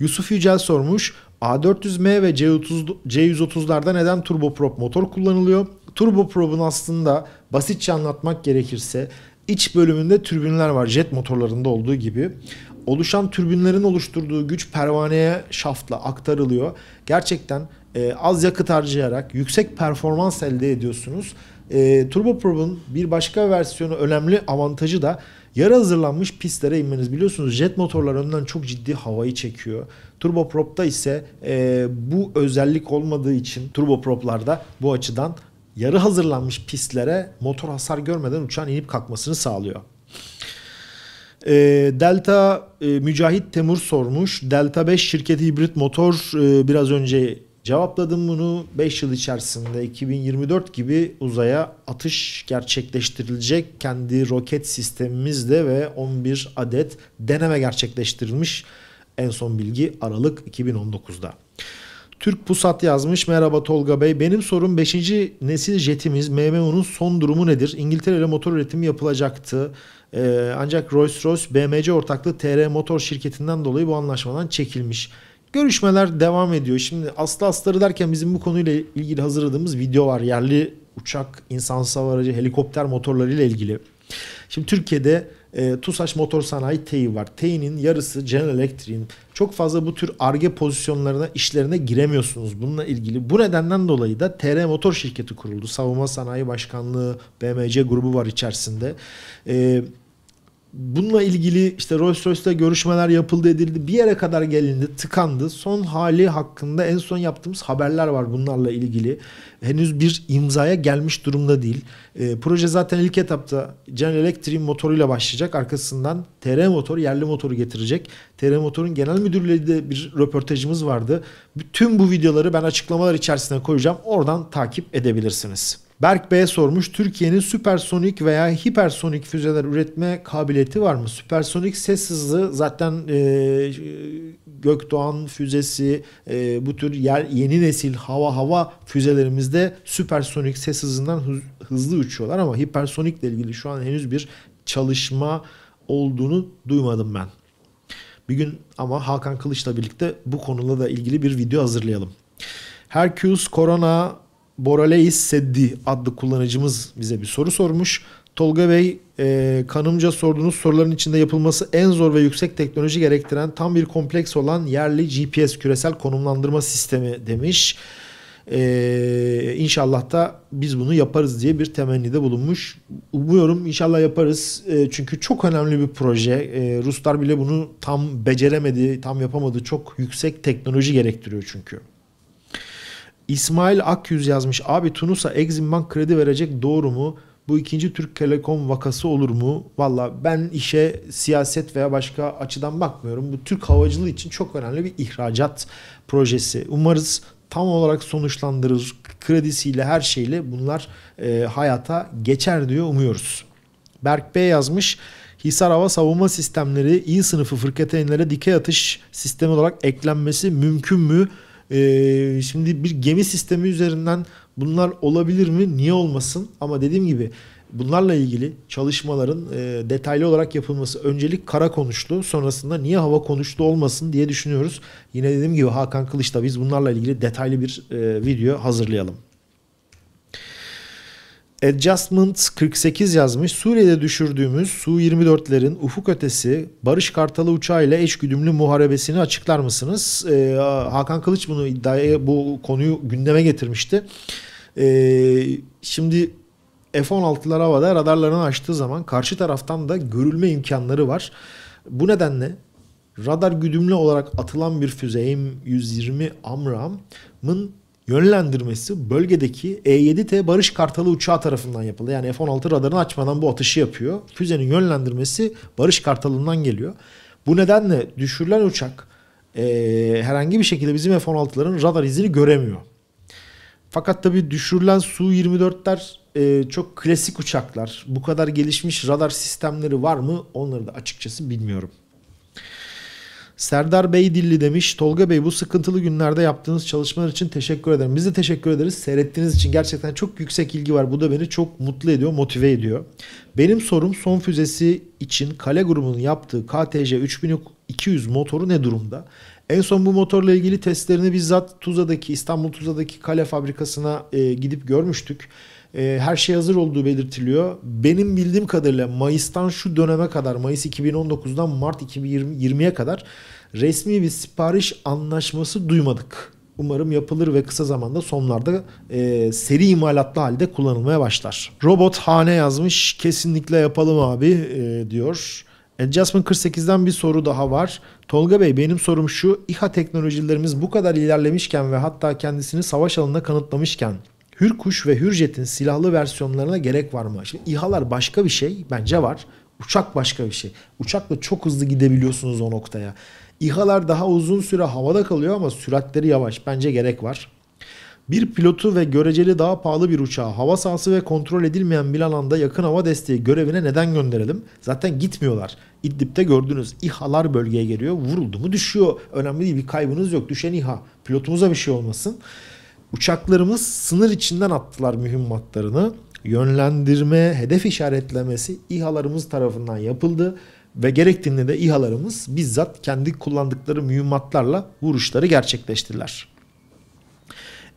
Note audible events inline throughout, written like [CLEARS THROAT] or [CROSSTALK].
Yusuf Yücel sormuş. A400M ve C30, C130'larda neden turboprop motor kullanılıyor? Turboprop'un aslında basitçe anlatmak gerekirse iç bölümünde türbinler var jet motorlarında olduğu gibi. Oluşan türbinlerin oluşturduğu güç pervaneye şaftla aktarılıyor. Gerçekten e, az yakıt harcayarak yüksek performans elde ediyorsunuz. E, Turboprob'un bir başka versiyonu önemli avantajı da Yarı hazırlanmış pistlere inmeniz biliyorsunuz jet motorlar önden çok ciddi havayı çekiyor. Turbopropta ise e, bu özellik olmadığı için turboproplarda bu açıdan yarı hazırlanmış pistlere motor hasar görmeden uçağın inip kalkmasını sağlıyor. E, Delta e, Mücahit Temur sormuş. Delta 5 şirketi hibrit motor e, biraz önce Cevapladım bunu 5 yıl içerisinde 2024 gibi uzaya atış gerçekleştirilecek kendi roket sistemimizde ve 11 adet deneme gerçekleştirilmiş. En son bilgi Aralık 2019'da. Türk Pusat yazmış. Merhaba Tolga Bey. Benim sorum 5. nesil jetimiz MMU'nun son durumu nedir? İngiltere'de motor üretimi yapılacaktı. Ee, ancak Rolls-Royce BMC ortaklığı TR Motor şirketinden dolayı bu anlaşmadan çekilmiş. Görüşmeler devam ediyor. Şimdi aslı asları derken bizim bu konuyla ilgili hazırladığımız video var. Yerli uçak, insansız hava aracı, helikopter motorlarıyla ilgili. Şimdi Türkiye'de e, TUSAŞ Motor Sanayi TEİ var. TEİ'nin yarısı General Electric'in. Çok fazla bu tür ARGE pozisyonlarına, işlerine giremiyorsunuz bununla ilgili. Bu nedenden dolayı da TR Motor Şirketi kuruldu. Savunma Sanayi Başkanlığı, BMC grubu var içerisinde. Eee bununla ilgili işte Rolls Royce'la görüşmeler yapıldı edildi. Bir yere kadar gelindi, tıkandı. Son hali hakkında en son yaptığımız haberler var bunlarla ilgili. Henüz bir imzaya gelmiş durumda değil. E, proje zaten ilk etapta General Electric'in motoruyla başlayacak. Arkasından TR motor, yerli motoru getirecek. TR motorun genel müdürlüğü de bir röportajımız vardı. tüm bu videoları ben açıklamalar içerisine koyacağım. Oradan takip edebilirsiniz. Berk Bey sormuş. Türkiye'nin süpersonik veya hipersonik füzeler üretme kabiliyeti var mı? Süpersonik ses hızı zaten e, Gökdoğan füzesi e, bu tür yer, yeni nesil hava hava füzelerimizde süpersonik ses hızından hız, hızlı uçuyorlar ama hipersonikle ilgili şu an henüz bir çalışma olduğunu duymadım ben. Bir gün ama Hakan Kılıç'la birlikte bu konuda da ilgili bir video hazırlayalım. Hercules Corona Boraleis Seddi adlı kullanıcımız bize bir soru sormuş. Tolga Bey e, kanımca sorduğunuz soruların içinde yapılması en zor ve yüksek teknoloji gerektiren tam bir kompleks olan yerli GPS küresel konumlandırma sistemi demiş. E, inşallah da biz bunu yaparız diye bir temennide bulunmuş. Umuyorum inşallah yaparız. E, çünkü çok önemli bir proje. E, Ruslar bile bunu tam beceremedi, tam yapamadı. Çok yüksek teknoloji gerektiriyor çünkü. İsmail Akyüz yazmış. Abi Tunus'a Exim Bank kredi verecek doğru mu? Bu ikinci Türk Telekom vakası olur mu? Valla ben işe siyaset veya başka açıdan bakmıyorum. Bu Türk havacılığı için çok önemli bir ihracat projesi. Umarız tam olarak sonuçlandırır. Kredisiyle her şeyle bunlar e, hayata geçer diyor umuyoruz. Berk Bey yazmış. Hisar Hava Savunma Sistemleri iyi sınıfı fırketeynlere dikey atış sistemi olarak eklenmesi mümkün mü? Ee, şimdi bir gemi sistemi üzerinden bunlar olabilir mi? Niye olmasın? Ama dediğim gibi bunlarla ilgili çalışmaların e, detaylı olarak yapılması öncelik kara konuşlu sonrasında niye hava konuşlu olmasın diye düşünüyoruz. Yine dediğim gibi Hakan Kılıç'ta biz bunlarla ilgili detaylı bir e, video hazırlayalım. Adjustment 48 yazmış. Suriye'de düşürdüğümüz Su-24'lerin ufuk ötesi Barış Kartalı uçağıyla eş güdümlü muharebesini açıklar mısınız? Ee, Hakan Kılıç bunu iddiaya bu konuyu gündeme getirmişti. Ee, şimdi F-16'lar havada radarlarını açtığı zaman karşı taraftan da görülme imkanları var. Bu nedenle radar güdümlü olarak atılan bir füze M120 Amram'ın yönlendirmesi bölgedeki E-7T Barış Kartalı uçağı tarafından yapıldı. Yani F-16 radarını açmadan bu atışı yapıyor. Füzenin yönlendirmesi Barış Kartalı'ndan geliyor. Bu nedenle düşürülen uçak e, herhangi bir şekilde bizim F-16'ların radar izini göremiyor. Fakat tabi düşürülen Su-24'ler e, çok klasik uçaklar. Bu kadar gelişmiş radar sistemleri var mı onları da açıkçası bilmiyorum. Serdar Bey Dilli demiş. Tolga Bey bu sıkıntılı günlerde yaptığınız çalışmalar için teşekkür ederim. Biz de teşekkür ederiz. Seyrettiğiniz için gerçekten çok yüksek ilgi var. Bu da beni çok mutlu ediyor, motive ediyor. Benim sorum son füzesi için Kale grubunun yaptığı KTC 3200 motoru ne durumda? En son bu motorla ilgili testlerini bizzat Tuzla'daki İstanbul Tuzla'daki Kale fabrikasına e, gidip görmüştük. E, her şey hazır olduğu belirtiliyor. Benim bildiğim kadarıyla Mayıs'tan şu döneme kadar, Mayıs 2019'dan Mart 2020'ye kadar resmi bir sipariş anlaşması duymadık. Umarım yapılır ve kısa zamanda sonlarda e, seri imalatlı halde kullanılmaya başlar. Robot hane yazmış. Kesinlikle yapalım abi e, diyor. Adjustment 48'den bir soru daha var. Tolga Bey benim sorum şu. İHA teknolojilerimiz bu kadar ilerlemişken ve hatta kendisini savaş alanında kanıtlamışken Hürkuş ve Hürjet'in silahlı versiyonlarına gerek var mı? Şimdi İHA'lar başka bir şey bence var. Uçak başka bir şey. Uçakla çok hızlı gidebiliyorsunuz o noktaya. İHA'lar daha uzun süre havada kalıyor ama süratleri yavaş. Bence gerek var. Bir pilotu ve göreceli daha pahalı bir uçağı hava sahası ve kontrol edilmeyen bir alanda yakın hava desteği görevine neden gönderelim? Zaten gitmiyorlar. İdlib'de gördüğünüz İHA'lar bölgeye geliyor. Vuruldu mu düşüyor. Önemli değil bir kaybınız yok. Düşen İHA. Pilotumuza bir şey olmasın. Uçaklarımız sınır içinden attılar mühimmatlarını. Yönlendirme, hedef işaretlemesi İHA'larımız tarafından yapıldı ve gerektiğinde de İHA'larımız bizzat kendi kullandıkları mühimmatlarla vuruşları gerçekleştirdiler.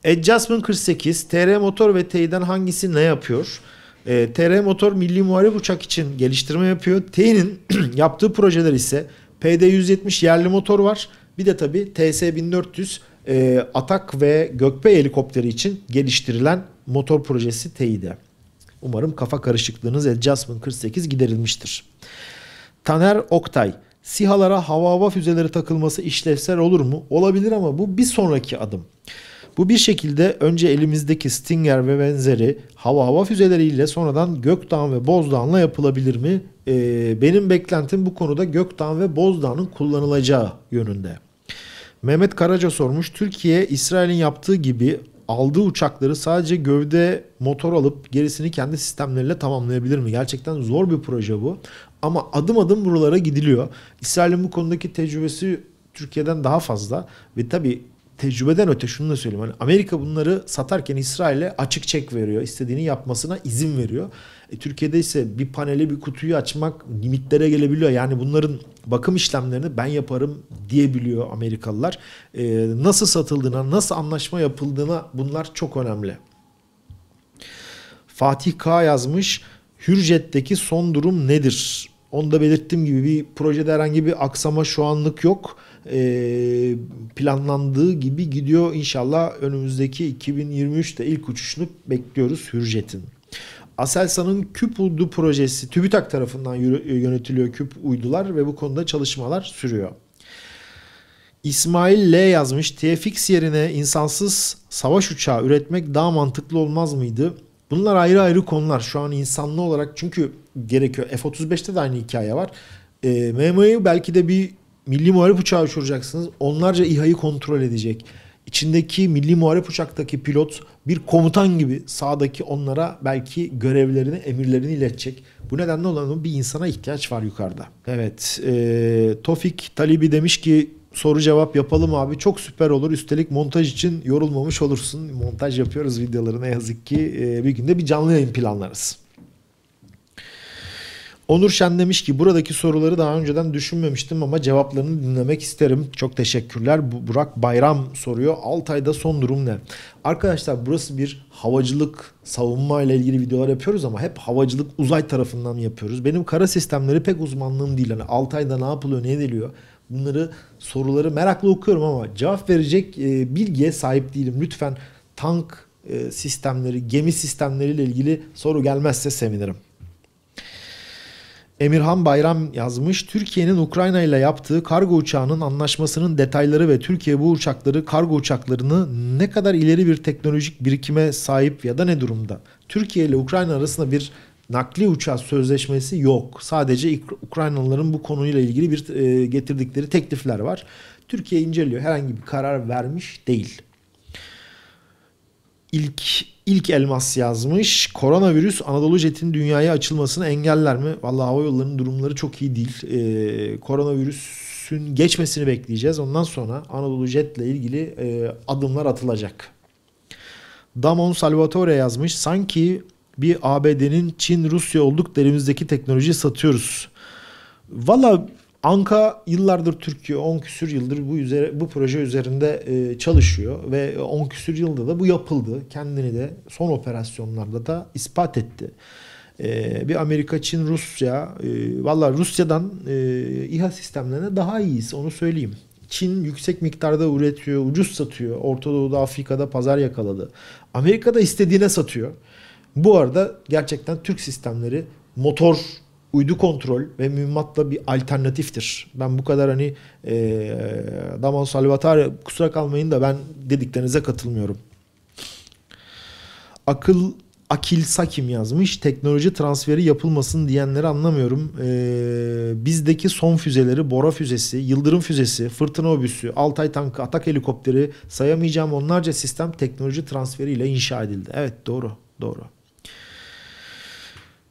Adjustment 48, TR motor ve T'den hangisi ne yapıyor? E, ee, TR motor milli muharip uçak için geliştirme yapıyor. T'nin [CLEARS THROAT] yaptığı projeler ise PD-170 yerli motor var. Bir de tabi TS-1400 e, Atak ve Gökbey helikopteri için geliştirilen motor projesi teyide. Umarım kafa karışıklığınız Adjustment 48 giderilmiştir. Taner Oktay SİHA'lara hava hava füzeleri takılması işlevsel olur mu? Olabilir ama bu bir sonraki adım. Bu bir şekilde önce elimizdeki Stinger ve benzeri hava hava füzeleriyle sonradan Gökdağ ve Bozdağ'la yapılabilir mi? Ee, benim beklentim bu konuda Gökdağ ve Bozdağ'ın kullanılacağı yönünde. Mehmet Karaca sormuş. Türkiye İsrail'in yaptığı gibi aldığı uçakları sadece gövde motor alıp gerisini kendi sistemleriyle tamamlayabilir mi? Gerçekten zor bir proje bu. Ama adım adım buralara gidiliyor. İsrail'in bu konudaki tecrübesi Türkiye'den daha fazla ve tabii tecrübeden öte şunu da söyleyeyim. Hani Amerika bunları satarken İsrail'e açık çek veriyor. İstediğini yapmasına izin veriyor. E, Türkiye'de ise bir paneli bir kutuyu açmak limitlere gelebiliyor. Yani bunların bakım işlemlerini ben yaparım diyebiliyor Amerikalılar. E, nasıl satıldığına, nasıl anlaşma yapıldığına bunlar çok önemli. Fatih K yazmış. Hürjet'teki son durum nedir? Onu da belirttiğim gibi bir projede herhangi bir aksama şu anlık yok e, planlandığı gibi gidiyor. İnşallah önümüzdeki 2023'te ilk uçuşunu bekliyoruz Hürjet'in. Aselsan'ın Küp Uydu projesi TÜBİTAK tarafından yönetiliyor Küp Uydular ve bu konuda çalışmalar sürüyor. İsmail L yazmış. TFX yerine insansız savaş uçağı üretmek daha mantıklı olmaz mıydı? Bunlar ayrı ayrı konular. Şu an insanlı olarak çünkü gerekiyor. F-35'te de aynı hikaye var. E, ee, MMA'yı belki de bir milli muharip uçağı uçuracaksınız. Onlarca İHA'yı kontrol edecek. İçindeki milli muharip uçaktaki pilot bir komutan gibi sağdaki onlara belki görevlerini, emirlerini iletecek. Bu nedenle olan bir insana ihtiyaç var yukarıda. Evet, e, Tofik Talibi demiş ki soru cevap yapalım abi çok süper olur. Üstelik montaj için yorulmamış olursun. Montaj yapıyoruz videoları yazık ki. E, bir günde bir canlı yayın planlarız. Onur Şen demiş ki buradaki soruları daha önceden düşünmemiştim ama cevaplarını dinlemek isterim. Çok teşekkürler. Burak Bayram soruyor. Altay'da son durum ne? Arkadaşlar burası bir havacılık savunma ile ilgili videolar yapıyoruz ama hep havacılık uzay tarafından yapıyoruz. Benim kara sistemleri pek uzmanlığım değil. Hani Altay'da ne yapılıyor ne ediliyor bunları soruları merakla okuyorum ama cevap verecek e, bilgiye sahip değilim. Lütfen tank e, sistemleri, gemi sistemleri ile ilgili soru gelmezse sevinirim. Emirhan Bayram yazmış. Türkiye'nin Ukrayna ile yaptığı kargo uçağının anlaşmasının detayları ve Türkiye bu uçakları kargo uçaklarını ne kadar ileri bir teknolojik birikime sahip ya da ne durumda? Türkiye ile Ukrayna arasında bir nakli uçak sözleşmesi yok. Sadece Ukraynalıların bu konuyla ilgili bir e, getirdikleri teklifler var. Türkiye inceliyor. Herhangi bir karar vermiş değil ilk ilk elmas yazmış. Koronavirüs Anadolu Jet'in dünyaya açılmasını engeller mi? Vallahi hava yollarının durumları çok iyi değil. Ee, koronavirüsün geçmesini bekleyeceğiz. Ondan sonra Anadolu Jet'le ilgili e, adımlar atılacak. Damon Salvatore yazmış. Sanki bir ABD'nin Çin, Rusya olduk da elimizdeki teknolojiyi satıyoruz. Valla Anka yıllardır Türkiye 10 küsür yıldır bu üzere, bu proje üzerinde e, çalışıyor ve 10 küsür yılda da bu yapıldı. Kendini de son operasyonlarda da ispat etti. E, bir Amerika, Çin, Rusya e, valla Rusya'dan e, İHA sistemlerine daha iyiyiz onu söyleyeyim. Çin yüksek miktarda üretiyor, ucuz satıyor. Orta Doğu'da, Afrika'da pazar yakaladı. Amerika da istediğine satıyor. Bu arada gerçekten Türk sistemleri motor uydu kontrol ve mühimmatla bir alternatiftir. Ben bu kadar hani e, Daman Salvatore kusura kalmayın da ben dediklerinize katılmıyorum. Akıl Akil Sakim yazmış. Teknoloji transferi yapılmasın diyenleri anlamıyorum. Ee, bizdeki son füzeleri Bora füzesi, Yıldırım füzesi, Fırtına obüsü, Altay tankı, Atak helikopteri sayamayacağım onlarca sistem teknoloji transferiyle inşa edildi. Evet doğru doğru.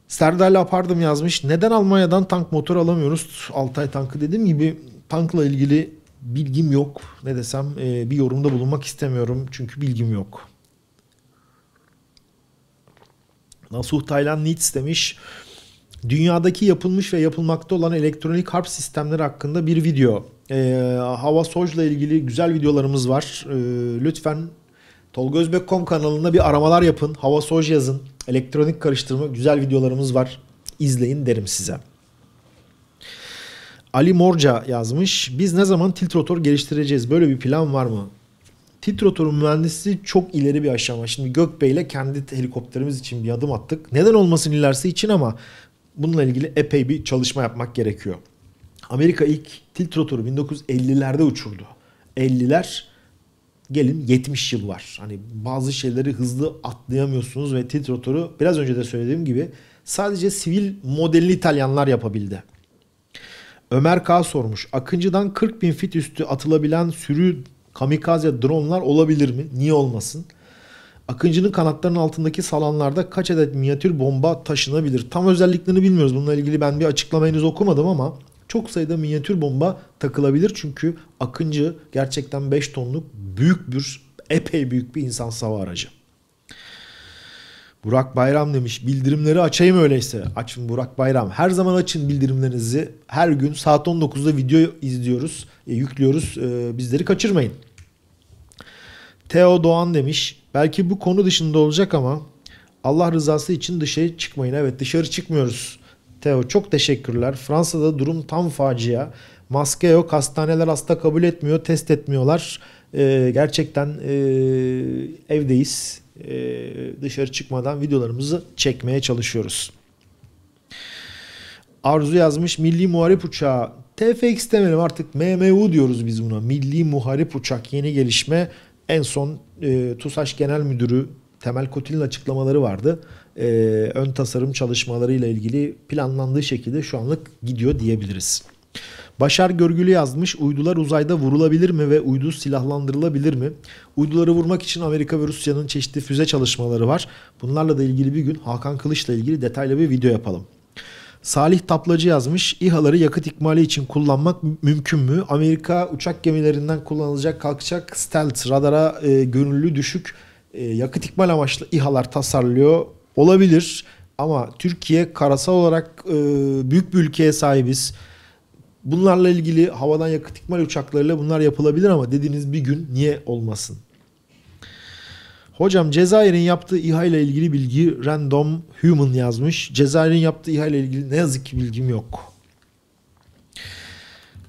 Serdar Lapardım yazmış. Neden Almanya'dan tank motor alamıyoruz? Altay tankı dediğim gibi tankla ilgili bilgim yok. Ne desem e, bir yorumda bulunmak istemiyorum. Çünkü bilgim yok. Nasuh Taylan Nitz demiş. Dünyadaki yapılmış ve yapılmakta olan elektronik harp sistemleri hakkında bir video. E, Hava Soj'la ilgili güzel videolarımız var. E, lütfen Tolga Özbek.com kanalında bir aramalar yapın. Hava Soj yazın elektronik karıştırma güzel videolarımız var. İzleyin derim size. Ali Morca yazmış. Biz ne zaman tilt rotor geliştireceğiz? Böyle bir plan var mı? Tilt rotor mühendisi çok ileri bir aşama. Şimdi Gökbey ile kendi helikopterimiz için bir adım attık. Neden olmasın ilerisi için ama bununla ilgili epey bir çalışma yapmak gerekiyor. Amerika ilk tilt rotoru 1950'lerde uçurdu. 50'ler gelin 70 yıl var. Hani bazı şeyleri hızlı atlayamıyorsunuz ve titrotoru biraz önce de söylediğim gibi sadece sivil modelli İtalyanlar yapabildi. Ömer K. sormuş. Akıncı'dan 40 bin fit üstü atılabilen sürü kamikaze dronlar olabilir mi? Niye olmasın? Akıncı'nın kanatlarının altındaki salanlarda kaç adet minyatür bomba taşınabilir? Tam özelliklerini bilmiyoruz. Bununla ilgili ben bir açıklama henüz okumadım ama çok sayıda minyatür bomba takılabilir. Çünkü Akıncı gerçekten 5 tonluk büyük bir epey büyük bir insan sava aracı. Burak Bayram demiş bildirimleri açayım öyleyse. Açın Burak Bayram. Her zaman açın bildirimlerinizi. Her gün saat 19'da video izliyoruz, e, yüklüyoruz. E, bizleri kaçırmayın. Teo Doğan demiş. Belki bu konu dışında olacak ama Allah rızası için dışarı çıkmayın. Evet dışarı çıkmıyoruz. Teo çok teşekkürler. Fransa'da durum tam facia. Maske yok, hastaneler hasta kabul etmiyor, test etmiyorlar. Ee, gerçekten e, evdeyiz. Ee, dışarı çıkmadan videolarımızı çekmeye çalışıyoruz. Arzu yazmış Milli Muharip Uçağı. TFX demeyelim artık MMU diyoruz biz buna. Milli Muharip Uçak yeni gelişme. En son e, TUSAŞ Genel Müdürü Temel Kotil'in açıklamaları vardı e, ön tasarım çalışmalarıyla ilgili planlandığı şekilde şu anlık gidiyor diyebiliriz. Başar Görgülü yazmış uydular uzayda vurulabilir mi ve uydu silahlandırılabilir mi? Uyduları vurmak için Amerika ve Rusya'nın çeşitli füze çalışmaları var. Bunlarla da ilgili bir gün Hakan Kılıç'la ilgili detaylı bir video yapalım. Salih Taplacı yazmış. İHA'ları yakıt ikmali için kullanmak mümkün mü? Amerika uçak gemilerinden kullanılacak kalkacak stealth radara e, gönüllü düşük e, yakıt ikmal amaçlı İHA'lar tasarlıyor olabilir. Ama Türkiye karasal olarak e, büyük bir ülkeye sahibiz. Bunlarla ilgili havadan yakıt ikmal uçaklarıyla bunlar yapılabilir ama dediğiniz bir gün niye olmasın? Hocam Cezayir'in yaptığı İHA ile ilgili bilgi Random Human yazmış. Cezayir'in yaptığı İHA ile ilgili ne yazık ki bilgim yok.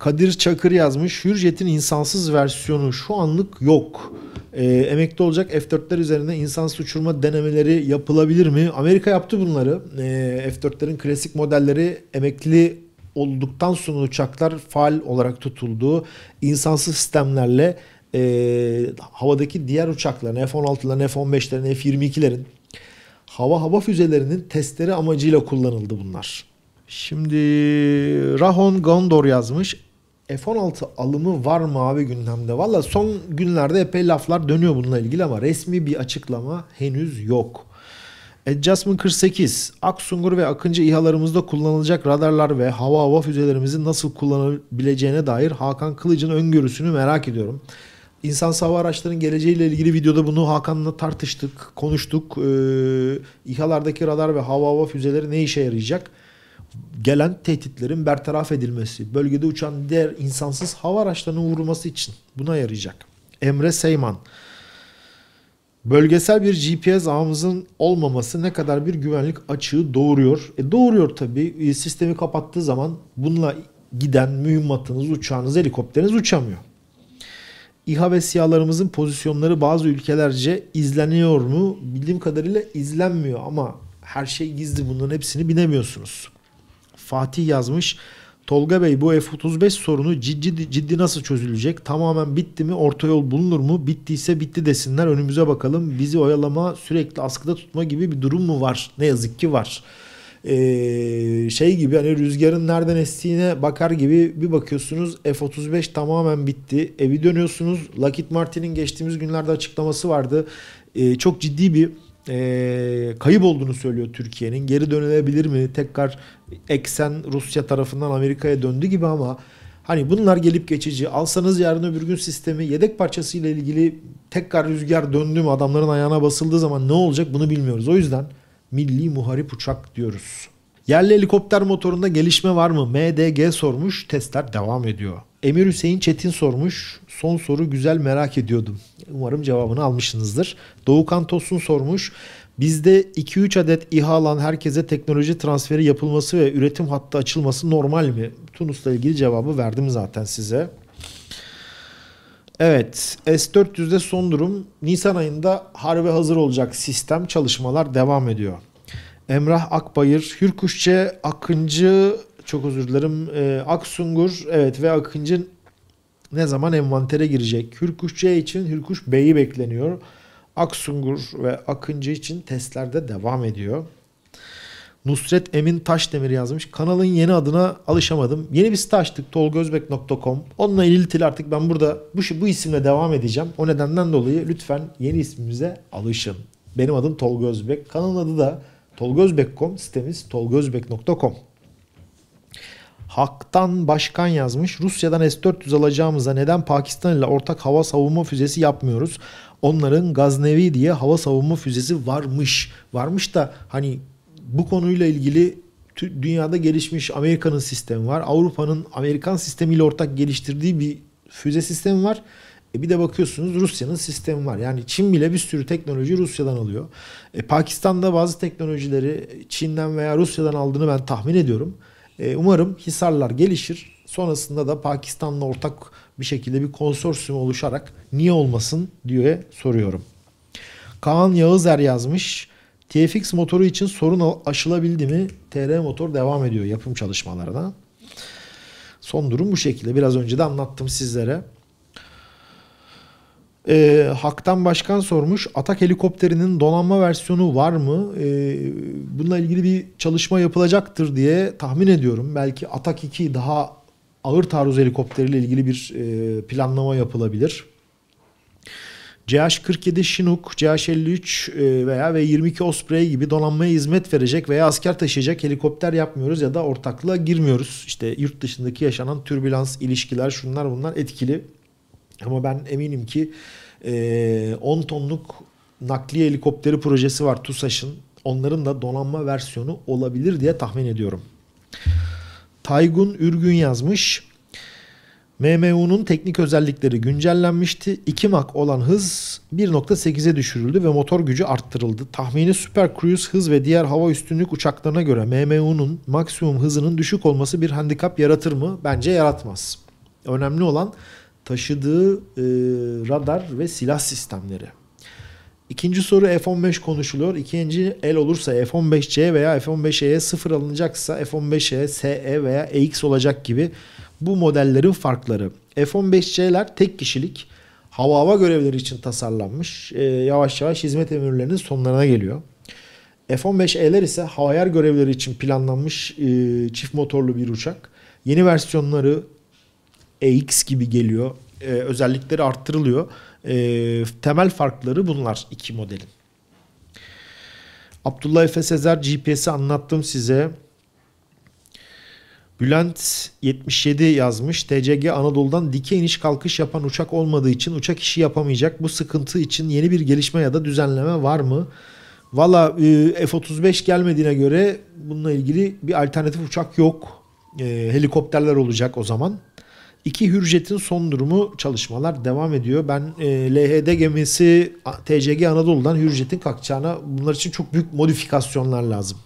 Kadir Çakır yazmış. Hürjet'in insansız versiyonu şu anlık yok. E, emekli olacak F-4'ler üzerinde insansız uçurma denemeleri yapılabilir mi? Amerika yaptı bunları. E, ee, F-4'lerin klasik modelleri emekli olduktan sonra uçaklar faal olarak tutulduğu insansız sistemlerle e, havadaki diğer uçakların F-16'ların, F-15'lerin, F-22'lerin hava hava füzelerinin testleri amacıyla kullanıldı bunlar. Şimdi Rahon Gondor yazmış. F-16 alımı var mı abi gündemde? Valla son günlerde epey laflar dönüyor bununla ilgili ama resmi bir açıklama henüz yok. E, Adjustment 48, Aksungur ve Akıncı İHA'larımızda kullanılacak radarlar ve hava hava füzelerimizi nasıl kullanabileceğine dair Hakan Kılıç'ın öngörüsünü merak ediyorum. İnsan hava araçlarının geleceğiyle ilgili videoda bunu Hakan'la tartıştık, konuştuk. Ee, İHA'lardaki radar ve hava hava füzeleri ne işe yarayacak? gelen tehditlerin bertaraf edilmesi, bölgede uçan diğer insansız hava araçlarının vurulması için buna yarayacak. Emre Seyman Bölgesel bir GPS ağımızın olmaması ne kadar bir güvenlik açığı doğuruyor? E doğuruyor tabi. E, sistemi kapattığı zaman bununla giden mühimmatınız, uçağınız, helikopteriniz uçamıyor. İHA ve SİHA'larımızın pozisyonları bazı ülkelerce izleniyor mu? Bildiğim kadarıyla izlenmiyor ama her şey gizli bunların hepsini bilemiyorsunuz. Fatih yazmış. Tolga Bey bu F-35 sorunu ciddi, ciddi nasıl çözülecek? Tamamen bitti mi? Orta yol bulunur mu? Bittiyse bitti desinler. Önümüze bakalım. Bizi oyalama, sürekli askıda tutma gibi bir durum mu var? Ne yazık ki var. Ee, şey gibi hani rüzgarın nereden estiğine bakar gibi bir bakıyorsunuz F-35 tamamen bitti. Evi dönüyorsunuz. Lockheed Martin'in geçtiğimiz günlerde açıklaması vardı. Ee, çok ciddi bir ee, kayıp olduğunu söylüyor Türkiye'nin. Geri dönülebilir mi? Tekrar eksen Rusya tarafından Amerika'ya döndü gibi ama hani bunlar gelip geçici. Alsanız yarın öbür gün sistemi yedek parçası ile ilgili tekrar rüzgar döndü mü adamların ayağına basıldığı zaman ne olacak bunu bilmiyoruz. O yüzden milli muharip uçak diyoruz. Yerli helikopter motorunda gelişme var mı? MDG sormuş. Testler devam ediyor. Emir Hüseyin Çetin sormuş. Son soru güzel merak ediyordum. Umarım cevabını almışsınızdır. Doğukan Tosun sormuş. Bizde 2-3 adet İHA alan herkese teknoloji transferi yapılması ve üretim hattı açılması normal mi? Tunus'la ilgili cevabı verdim zaten size. Evet S-400'de son durum Nisan ayında harbe hazır olacak sistem çalışmalar devam ediyor. Emrah Akbayır, Hürkuşçe Akıncı çok özür dilerim. E, Aksungur evet ve Akıncı ne zaman envantere girecek? Hürkuş C için Hürkuş B'yi bekleniyor. Aksungur ve Akıncı için testlerde devam ediyor. Nusret Emin Taşdemir yazmış. Kanalın yeni adına alışamadım. Yeni bir site açtık tolgozbek.com. Onunla ilgili artık ben burada bu, bu isimle devam edeceğim. O nedenden dolayı lütfen yeni ismimize alışın. Benim adım Tolga Özbek. Kanalın adı da tolgozbek.com. Sitemiz tolgozbek.com. Hak'tan başkan yazmış. Rusya'dan S-400 alacağımıza neden Pakistan ile ortak hava savunma füzesi yapmıyoruz? Onların Gaznevi diye hava savunma füzesi varmış. Varmış da hani bu konuyla ilgili dünyada gelişmiş Amerika'nın sistemi var. Avrupa'nın Amerikan sistemiyle ortak geliştirdiği bir füze sistemi var. E bir de bakıyorsunuz Rusya'nın sistemi var. Yani Çin bile bir sürü teknoloji Rusya'dan alıyor. E Pakistan'da bazı teknolojileri Çin'den veya Rusya'dan aldığını ben tahmin ediyorum. E, umarım Hisarlar gelişir. Sonrasında da Pakistan'la ortak bir şekilde bir konsorsiyum oluşarak niye olmasın diye soruyorum. Kaan Yağızer yazmış. TFX motoru için sorun aşılabildi mi? TR motor devam ediyor yapım çalışmalarına. Son durum bu şekilde. Biraz önce de anlattım sizlere. E, Hak'tan Başkan sormuş. Atak helikopterinin donanma versiyonu var mı? E, bununla ilgili bir çalışma yapılacaktır diye tahmin ediyorum. Belki Atak 2 daha ağır taarruz helikopteriyle ilgili bir e, planlama yapılabilir. CH-47 Chinook, CH-53 e, veya V-22 Osprey gibi donanmaya hizmet verecek veya asker taşıyacak helikopter yapmıyoruz ya da ortaklığa girmiyoruz. İşte yurt dışındaki yaşanan türbülans, ilişkiler, şunlar bunlar etkili. Ama ben eminim ki 10 e, tonluk nakliye helikopteri projesi var TUSAŞ'ın. Onların da donanma versiyonu olabilir diye tahmin ediyorum. Taygun Ürgün yazmış. MMU'nun teknik özellikleri güncellenmişti. 2 Mach olan hız 1.8'e düşürüldü ve motor gücü arttırıldı. Tahmini Super Cruise hız ve diğer hava üstünlük uçaklarına göre MMU'nun maksimum hızının düşük olması bir handikap yaratır mı? Bence yaratmaz. Önemli olan taşıdığı e, radar ve silah sistemleri. İkinci soru F-15 konuşuluyor. İkinci el olursa F-15C veya F-15E'ye sıfır alınacaksa F-15E, SE veya EX olacak gibi bu modellerin farkları. F-15C'ler tek kişilik hava hava görevleri için tasarlanmış. E, yavaş yavaş hizmet emirlerinin sonlarına geliyor. F-15E'ler ise hava yer görevleri için planlanmış e, çift motorlu bir uçak. Yeni versiyonları EX gibi geliyor. E, özellikleri arttırılıyor. E, temel farkları bunlar iki modelin. Abdullah Efe Sezer GPS'i anlattım size. Bülent 77 yazmış. TCG Anadolu'dan dike iniş kalkış yapan uçak olmadığı için uçak işi yapamayacak. Bu sıkıntı için yeni bir gelişme ya da düzenleme var mı? Valla e, F-35 gelmediğine göre bununla ilgili bir alternatif uçak yok. E, helikopterler olacak o zaman. İki Hürjet'in son durumu çalışmalar devam ediyor. Ben e, LHD gemisi TCG Anadolu'dan Hürjet'in kalkacağına bunlar için çok büyük modifikasyonlar lazım.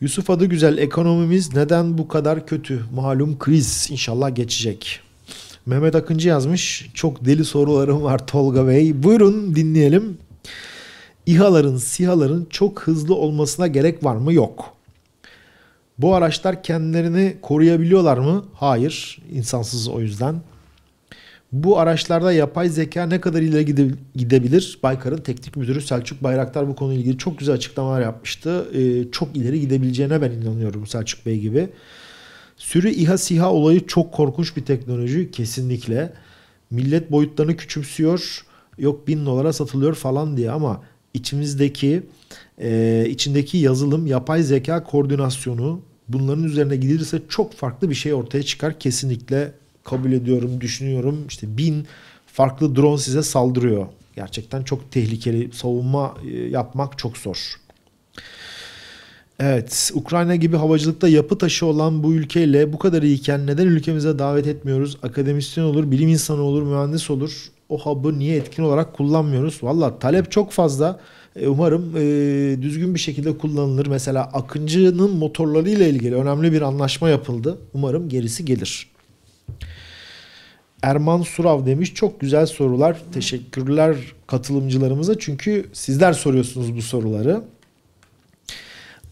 Yusuf adı güzel ekonomimiz neden bu kadar kötü? Malum kriz inşallah geçecek. Mehmet Akıncı yazmış. Çok deli sorularım var Tolga Bey. Buyurun dinleyelim. İHA'ların, SİHA'ların çok hızlı olmasına gerek var mı? Yok. Bu araçlar kendilerini koruyabiliyorlar mı? Hayır. insansız o yüzden. Bu araçlarda yapay zeka ne kadar ileri gidebilir? Baykar'ın teknik müdürü Selçuk Bayraktar bu konuyla ilgili çok güzel açıklamalar yapmıştı. Ee, çok ileri gidebileceğine ben inanıyorum Selçuk Bey gibi. Sürü İHA SİHA olayı çok korkunç bir teknoloji kesinlikle. Millet boyutlarını küçümsüyor. Yok bin dolara satılıyor falan diye ama içimizdeki e, içindeki yazılım, yapay zeka koordinasyonu bunların üzerine gidilirse çok farklı bir şey ortaya çıkar. Kesinlikle kabul ediyorum, düşünüyorum. İşte bin farklı drone size saldırıyor. Gerçekten çok tehlikeli. Savunma e, yapmak çok zor. Evet, Ukrayna gibi havacılıkta yapı taşı olan bu ülkeyle bu kadar iyiken neden ülkemize davet etmiyoruz? Akademisyen olur, bilim insanı olur, mühendis olur. O hub'ı niye etkin olarak kullanmıyoruz? Valla talep çok fazla. E, umarım e, düzgün bir şekilde kullanılır. Mesela Akıncı'nın motorları ile ilgili önemli bir anlaşma yapıldı. Umarım gerisi gelir. Erman Surav demiş çok güzel sorular. Teşekkürler katılımcılarımıza çünkü sizler soruyorsunuz bu soruları.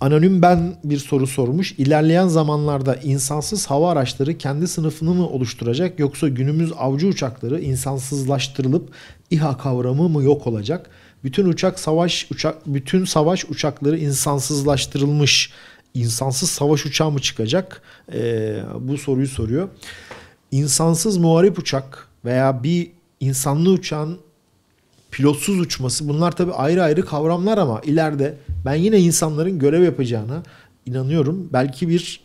Anonim ben bir soru sormuş. İlerleyen zamanlarda insansız hava araçları kendi sınıfını mı oluşturacak yoksa günümüz avcı uçakları insansızlaştırılıp İHA kavramı mı yok olacak? Bütün uçak savaş uçak bütün savaş uçakları insansızlaştırılmış. insansız savaş uçağı mı çıkacak? Ee, bu soruyu soruyor. İnsansız muharip uçak veya bir insanlı uçağın pilotsuz uçması bunlar tabi ayrı ayrı kavramlar ama ileride ben yine insanların görev yapacağına inanıyorum. Belki bir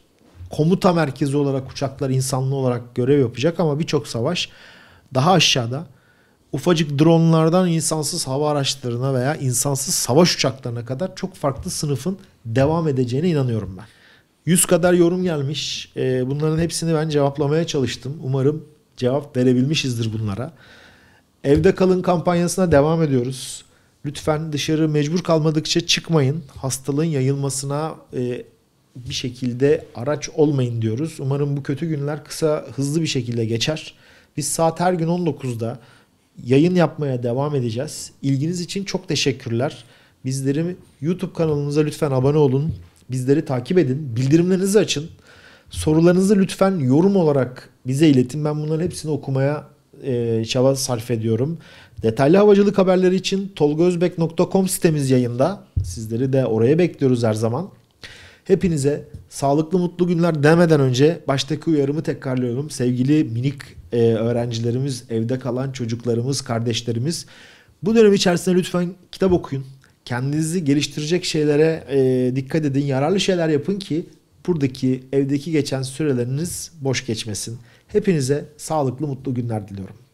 komuta merkezi olarak uçaklar insanlı olarak görev yapacak ama birçok savaş daha aşağıda ufacık dronlardan insansız hava araçlarına veya insansız savaş uçaklarına kadar çok farklı sınıfın devam edeceğine inanıyorum ben. 100 kadar yorum gelmiş. Ee, bunların hepsini ben cevaplamaya çalıştım. Umarım cevap verebilmişizdir bunlara. Evde kalın kampanyasına devam ediyoruz. Lütfen dışarı mecbur kalmadıkça çıkmayın. Hastalığın yayılmasına e, bir şekilde araç olmayın diyoruz. Umarım bu kötü günler kısa hızlı bir şekilde geçer. Biz saat her gün 19'da yayın yapmaya devam edeceğiz. İlginiz için çok teşekkürler. Bizleri YouTube kanalımıza lütfen abone olun. Bizleri takip edin. Bildirimlerinizi açın. Sorularınızı lütfen yorum olarak bize iletin. Ben bunların hepsini okumaya e, çaba sarf ediyorum. Detaylı havacılık haberleri için tolgozbek.com sitemiz yayında. Sizleri de oraya bekliyoruz her zaman. Hepinize sağlıklı mutlu günler demeden önce baştaki uyarımı tekrarlıyorum. Sevgili minik e, öğrencilerimiz, evde kalan çocuklarımız, kardeşlerimiz bu dönem içerisinde lütfen kitap okuyun. Kendinizi geliştirecek şeylere e, dikkat edin. Yararlı şeyler yapın ki buradaki evdeki geçen süreleriniz boş geçmesin. Hepinize sağlıklı mutlu günler diliyorum.